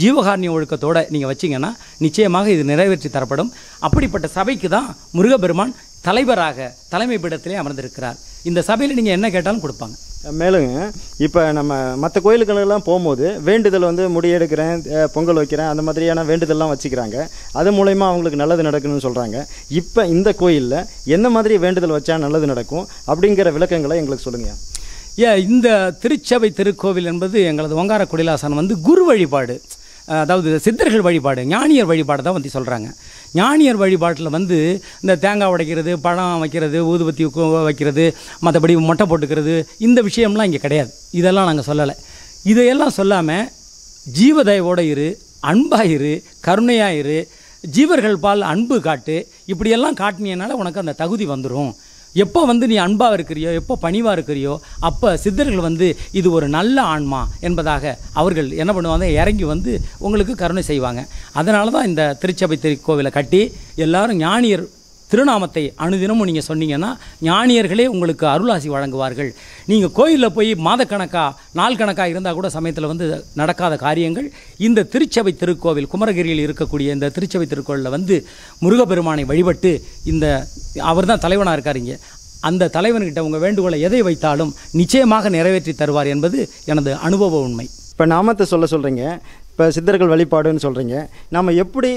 ஜீவகாரணிய ஒழுக்கத்தோடு நீங்கள் வச்சிங்கன்னா நிச்சயமாக இது நிறைவேற்றி தரப்படும் அப்படிப்பட்ட சபைக்கு தான் முருகபெருமான் தலைவராக தலைமை பீடத்திலே அமர்ந்திருக்கிறார் இந்த சபையில் நீங்கள் என்ன கேட்டாலும் கொடுப்பாங்க மேலுங்க இப்போ நம்ம மற்ற கோயிலுக்கெல்லாம் போகும்போது வேண்டுதல் வந்து முடியெடுக்கிறேன் பொங்கல் வைக்கிறேன் அந்த மாதிரியான வேண்டுதல்லாம் வச்சுக்கிறாங்க அது மூலயமா அவங்களுக்கு நல்லது நடக்கணும்னு சொல்கிறாங்க இப்போ இந்த கோயிலில் எந்த மாதிரி வேண்டுதல் வச்சா நல்லது நடக்கும் அப்படிங்கிற விளக்கங்களை எங்களுக்கு சொல்லுங்கள் ஏ இந்த திருச்சபை திருக்கோவில் என்பது எங்களது ஒங்கார குடிலாசனம் வந்து குரு வழிபாடு அதாவது சித்தர்கள் வழிபாடு ஞானியர் வழிபாடு தான் வந்து சொல்கிறாங்க ஞானியர் வழிபாட்டில் வந்து இந்த தேங்காய் உடைக்கிறது பழம் வைக்கிறது ஊதுபத்தி வைக்கிறது மற்றபடி மொட்டை போட்டுக்கிறது இந்த விஷயம்லாம் இங்கே கிடையாது இதெல்லாம் நாங்கள் சொல்லலை இதையெல்லாம் சொல்லாமல் ஜீவதயவோடு இரு அன்பாக இரு கருணையாக இரு ஜீவர்கள் பால் அன்பு காட்டு இப்படியெல்லாம் காட்டினீங்கனால உனக்கு அந்த தகுதி வந்துடும் எப்போ வந்து நீ அன்பாக இருக்கிறியோ எப்போ பணிவாக இருக்கிறியோ அப்போ சித்தர்கள் வந்து இது ஒரு நல்ல ஆன்மா என்பதாக அவர்கள் என்ன பண்ணுவாங்க இறங்கி வந்து உங்களுக்கு கருணை செய்வாங்க அதனால தான் இந்த திருச்சபை திருக்கோவிலை கட்டி எல்லாரும் ஞானியர் திருநாமத்தை அணுதினமும் நீங்கள் சொன்னீங்கன்னா ஞானியர்களே உங்களுக்கு அருளாசி வழங்குவார்கள் நீங்கள் கோயிலில் போய் மாதக்கணக்காக நாள் கணக்காக இருந்தால் கூட சமயத்தில் வந்து நடக்காத காரியங்கள் இந்த திருச்சபை திருக்கோவில் குமரகிரியில் இருக்கக்கூடிய இந்த திருச்சபை திருக்கோவிலில் வந்து முருகப்பெருமானை வழிபட்டு இந்த அவர் தான் தலைவனாக இருக்கார் இங்கே அந்த தலைவன்கிட்ட உங்கள் வேண்டுகோளை எதை வைத்தாலும் நிச்சயமாக நிறைவேற்றி தருவார் என்பது எனது அனுபவ உண்மை இப்போ நாமத்தை சொல்ல சொல்கிறீங்க இப்போ சித்தர்கள் வழிபாடுன்னு சொல்கிறீங்க நம்ம எப்படி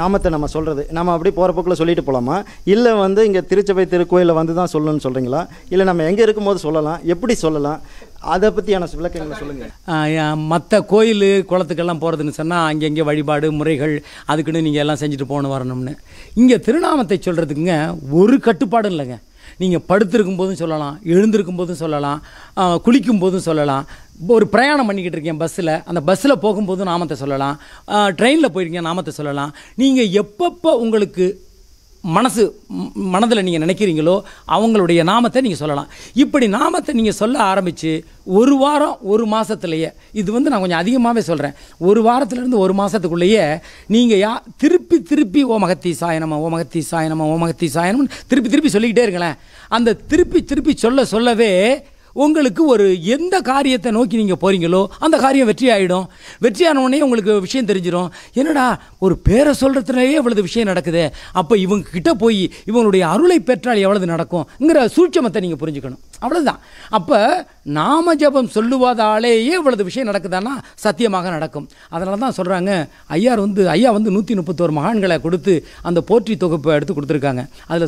நாமத்தை நம்ம சொல்கிறது நம்ம அப்படி பக்கில் சொல்லிட்டு போகலாமா இல்லை வந்து இங்கே திருச்சபை திருக்கோயிலில் வந்து தான் சொல்லணும்னு சொல்கிறீங்களா இல்லை நம்ம எங்கே இருக்கும்போது சொல்லலாம் எப்படி சொல்லலாம் அதை பற்றியான விளக்கங்களை சொல்லுங்கள் மற்ற கோயில் குளத்துக்கெல்லாம் போகிறதுன்னு சொன்னால் அங்கங்கே வழிபாடு முறைகள் அதுக்குன்னு நீங்கள் எல்லாம் செஞ்சுட்டு போகணும் வரணும்னு இங்கே திருநாமத்தை சொல்கிறதுக்குங்க ஒரு கட்டுப்பாடும் இல்லைங்க நீங்கள் படுத்திருக்கும் போதும் சொல்லலாம் எழுந்திருக்கும் போதும் சொல்லலாம் குளிக்கும் போதும் சொல்லலாம் ஒரு பிரயாணம் பண்ணிக்கிட்டு இருக்கேன் பஸ்ஸில் அந்த பஸ்ஸில் போகும்போது நாமத்தை சொல்லலாம் ட்ரெயினில் போயிருக்கீங்க நாமத்தை சொல்லலாம் நீங்கள் எப்பப்போ உங்களுக்கு மனசு மனதில் நீங்கள் நினைக்கிறீங்களோ அவங்களுடைய நாமத்தை நீங்கள் சொல்லலாம் இப்படி நாமத்தை நீங்கள் சொல்ல ஆரம்பித்து ஒரு வாரம் ஒரு மாதத்துலையே இது வந்து நான் கொஞ்சம் அதிகமாகவே சொல்கிறேன் ஒரு வாரத்துலேருந்து ஒரு மாதத்துக்குள்ளேயே நீங்கள் யா திருப்பி திருப்பி ஓமகத்தி சாயனமா ஓமகத்தி சாயனமா ஓமகத்தி சாயனம்னு திருப்பி திருப்பி சொல்லிக்கிட்டே இருக்கலாம் அந்த திருப்பி திருப்பி சொல்ல சொல்லவே உங்களுக்கு ஒரு எந்த காரியத்தை நோக்கி நீங்கள் போகிறீங்களோ அந்த காரியம் வெற்றி ஆகிடும் வெற்றியான உடனே உங்களுக்கு விஷயம் தெரிஞ்சிடும் என்னடா ஒரு பேரை சொல்கிறதுனாலே இவ்வளவு விஷயம் நடக்குது அப்போ இவங்க கிட்டே போய் இவங்களுடைய அருளை பெற்றால் எவ்வளவு நடக்கும்ங்கிற சூட்சமத்தை நீங்கள் புரிஞ்சுக்கணும் அவ்வளோதான் அப்போ நாம ஜபம் சொல்லுவதாலேயே இவ்வளவு விஷயம் நடக்குதானா சத்தியமாக நடக்கும் அதனால தான் சொல்கிறாங்க ஐயார் வந்து ஐயா வந்து நூற்றி முப்பத்தோரு மகான்களை கொடுத்து அந்த போற்றி தொகுப்பை எடுத்து கொடுத்துருக்காங்க அதில்